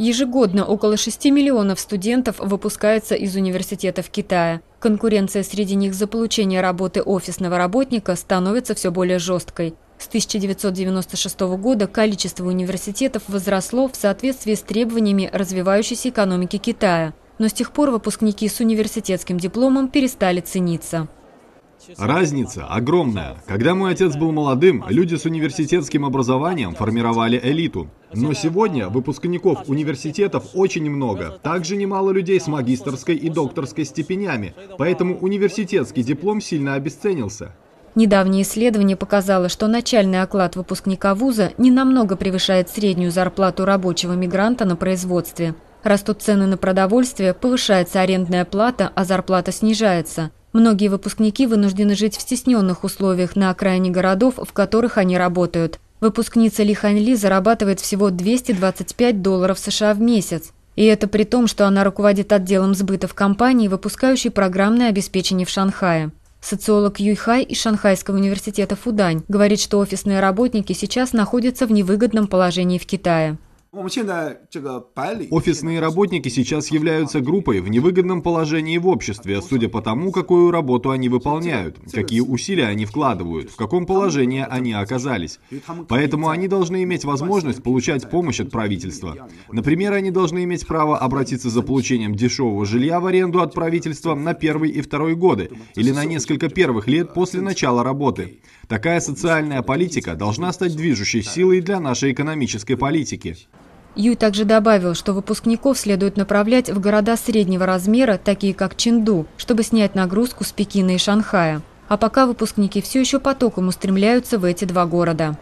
Ежегодно около 6 миллионов студентов выпускаются из университетов Китая. Конкуренция среди них за получение работы офисного работника становится все более жесткой. С 1996 года количество университетов возросло в соответствии с требованиями развивающейся экономики Китая. Но с тех пор выпускники с университетским дипломом перестали цениться. Разница огромная. Когда мой отец был молодым, люди с университетским образованием формировали элиту. Но сегодня выпускников университетов очень много. Также немало людей с магистрской и докторской степенями. Поэтому университетский диплом сильно обесценился. Недавнее исследование показало, что начальный оклад выпускника вуза не намного превышает среднюю зарплату рабочего мигранта на производстве. Растут цены на продовольствие, повышается арендная плата, а зарплата снижается. Многие выпускники вынуждены жить в стесненных условиях на окраине городов, в которых они работают. Выпускница Ли Хань Ли зарабатывает всего 225 долларов США в месяц. И это при том, что она руководит отделом сбыта в компании, выпускающей программное обеспечение в Шанхае. Социолог Юй Хай из Шанхайского университета Фудань говорит, что офисные работники сейчас находятся в невыгодном положении в Китае. Ну, Офисные работники сейчас являются группой в невыгодном положении в обществе, судя по тому, какую работу они выполняют, какие усилия они вкладывают, в каком положении они оказались. Поэтому они должны иметь возможность получать помощь от правительства. Например, они должны иметь право обратиться за получением дешевого жилья в аренду от правительства на первый и второй годы или на несколько первых лет после начала работы. Такая социальная политика должна стать движущей силой для нашей экономической политики. Юй также добавил, что выпускников следует направлять в города среднего размера, такие как Чинду, чтобы снять нагрузку с Пекина и Шанхая. А пока выпускники все еще потоком устремляются в эти два города.